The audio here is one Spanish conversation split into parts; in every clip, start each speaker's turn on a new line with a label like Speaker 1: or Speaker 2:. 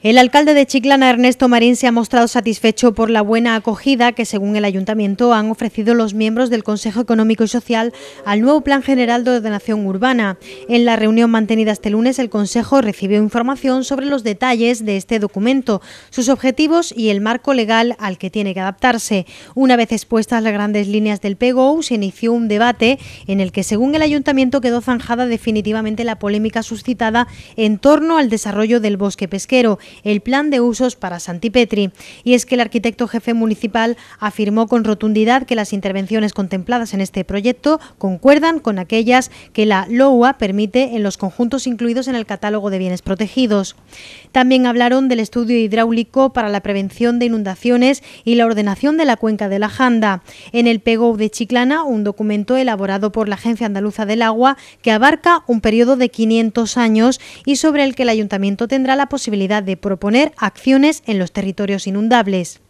Speaker 1: El alcalde de Chiclana, Ernesto Marín, se ha mostrado satisfecho por la buena acogida que, según el ayuntamiento, han ofrecido los miembros del Consejo Económico y Social al nuevo Plan General de Ordenación Urbana. En la reunión mantenida este lunes, el Consejo recibió información sobre los detalles de este documento, sus objetivos y el marco legal al que tiene que adaptarse. Una vez expuestas las grandes líneas del PGO, se inició un debate en el que, según el ayuntamiento, quedó zanjada definitivamente la polémica suscitada en torno al desarrollo del bosque pesquero el plan de usos para Santipetri. Y es que el arquitecto jefe municipal afirmó con rotundidad que las intervenciones contempladas en este proyecto concuerdan con aquellas que la LOA permite en los conjuntos incluidos en el catálogo de bienes protegidos. También hablaron del estudio hidráulico para la prevención de inundaciones y la ordenación de la cuenca de la Janda. En el PEGO de Chiclana, un documento elaborado por la Agencia Andaluza del Agua que abarca un periodo de 500 años y sobre el que el ayuntamiento tendrá la posibilidad de proponer acciones en los territorios inundables.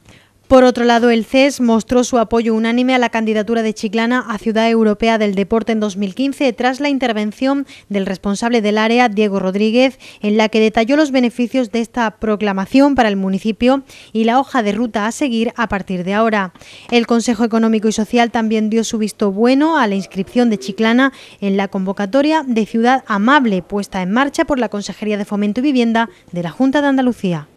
Speaker 1: Por otro lado, el CES mostró su apoyo unánime a la candidatura de Chiclana a Ciudad Europea del Deporte en 2015 tras la intervención del responsable del área, Diego Rodríguez, en la que detalló los beneficios de esta proclamación para el municipio y la hoja de ruta a seguir a partir de ahora. El Consejo Económico y Social también dio su visto bueno a la inscripción de Chiclana en la convocatoria de Ciudad Amable puesta en marcha por la Consejería de Fomento y Vivienda de la Junta de Andalucía.